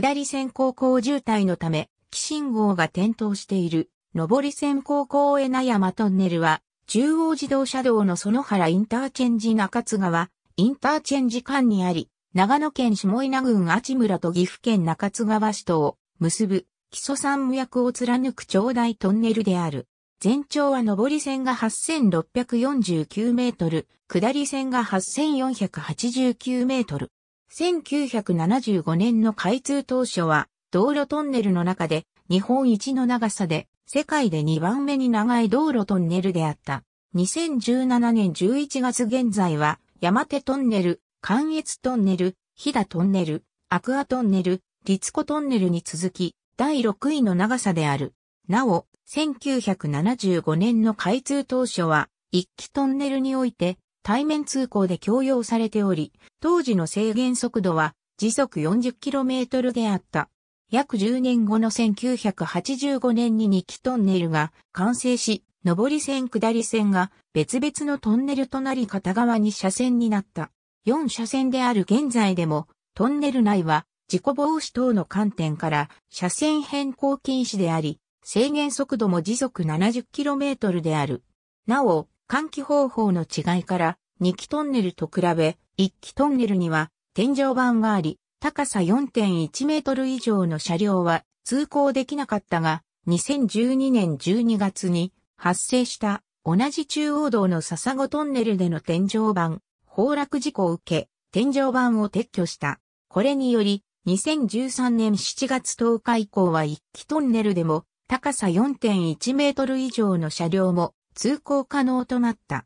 下り線高校渋滞のため、起信号が点灯している、上り線高校江名山トンネルは、中央自動車道の園原インターチェンジ中津川、インターチェンジ間にあり、長野県下稲郡阿智村と岐阜県中津川市とを結ぶ基礎山脈を貫く長大トンネルである。全長は上り線が8649メートル、下り線が8489メートル。1975年の開通当初は、道路トンネルの中で、日本一の長さで、世界で2番目に長い道路トンネルであった。2017年11月現在は、山手トンネル、関越トンネル、飛騨トンネル、アクアトンネル、立子トンネルに続き、第6位の長さである。なお、1975年の開通当初は、一気トンネルにおいて、対面通行で強要されており、当時の制限速度は時速 40km であった。約10年後の1985年に2期トンネルが完成し、上り線下り線が別々のトンネルとなり片側に車線になった。4車線である現在でも、トンネル内は事故防止等の観点から車線変更禁止であり、制限速度も時速 70km である。なお、換気方法の違いから2気トンネルと比べ1気トンネルには天井板があり、高さ4.1メートル以上の車両は通行できなかったが、2012年12月に発生した同じ中央道の笹子トンネルでの天井板崩落事故を受け、天井板を撤去した。これにより、2013年7月10日以降は1気トンネルでも高さ4.1メートル以上の車両も通行可能となった。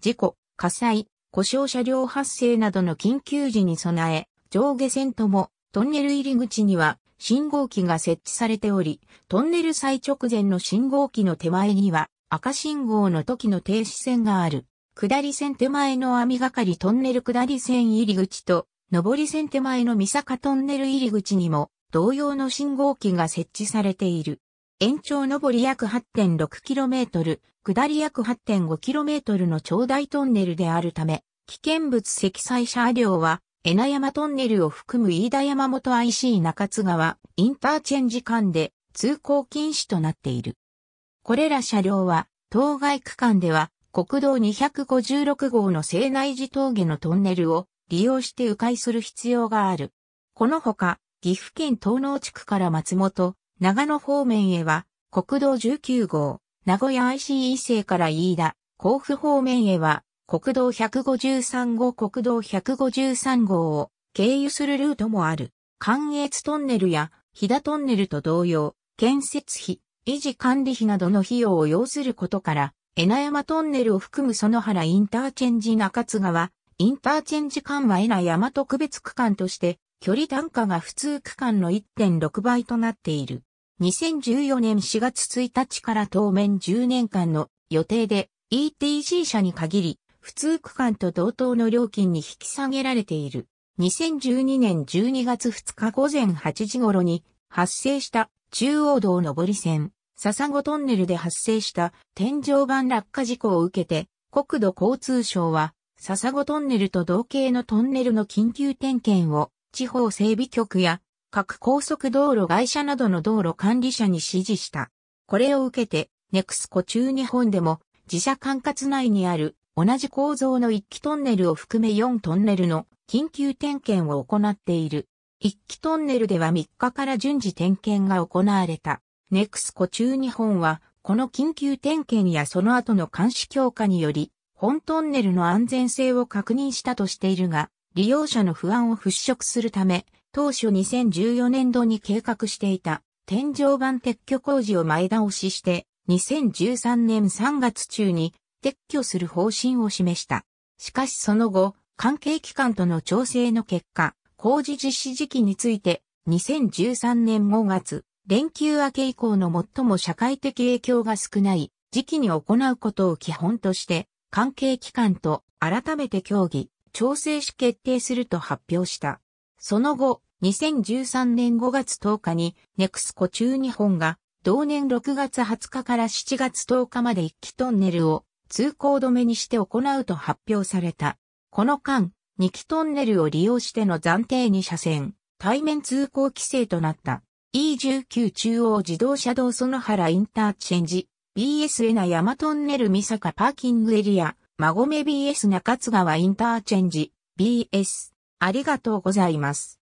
事故、火災、故障車両発生などの緊急時に備え、上下線ともトンネル入り口には信号機が設置されており、トンネル最直前の信号機の手前には赤信号の時の停止線がある。下り線手前の網がかりトンネル下り線入り口と、上り線手前の三坂トンネル入り口にも同様の信号機が設置されている。延長上り約 8.6km、下り約 8.5km の長大トンネルであるため、危険物積載車両は、江名山トンネルを含む飯田山本 IC 中津川インターチェンジ間で通行禁止となっている。これら車両は、当該区間では国道256号の西内寺峠のトンネルを利用して迂回する必要がある。このほか、岐阜県東納地区から松本、長野方面へは、国道19号、名古屋 ICE 制から飯田、甲府方面へは、国道153号国道153号を経由するルートもある。関越トンネルや飛騨トンネルと同様、建設費、維持管理費などの費用を要することから、江名山トンネルを含む園原インターチェンジ中津川、インターチェンジ間は名山特別区間として、距離単価が普通区間の1.6倍となっている。2014年4月1日から当面10年間の予定で ETC 車に限り、普通区間と同等の料金に引き下げられている。2012年12月2日午前8時頃に発生した中央道上り線、笹子トンネルで発生した天井板落下事故を受けて、国土交通省は笹子トンネルと同型のトンネルの緊急点検を地方整備局や各高速道路会社などの道路管理者に指示した。これを受けて、ネクスコ中日本でも、自社管轄内にある同じ構造の一気トンネルを含め4トンネルの緊急点検を行っている。一気トンネルでは3日から順次点検が行われた。ネクスコ中日本は、この緊急点検やその後の監視強化により、本トンネルの安全性を確認したとしているが、利用者の不安を払拭するため、当初2014年度に計画していた天井板撤去工事を前倒しして2013年3月中に撤去する方針を示した。しかしその後、関係機関との調整の結果、工事実施時期について2013年5月、連休明け以降の最も社会的影響が少ない時期に行うことを基本として、関係機関と改めて協議、調整し決定すると発表した。その後、2013年5月10日に、ネクスコ中日本が、同年6月20日から7月10日まで1期トンネルを通行止めにして行うと発表された。この間、2期トンネルを利用しての暫定2車線、対面通行規制となった。E19 中央自動車道園原インターチェンジ、BS エナ山トンネル三坂パーキングエリア、馬込 BS 中津川インターチェンジ、BS。ありがとうございます。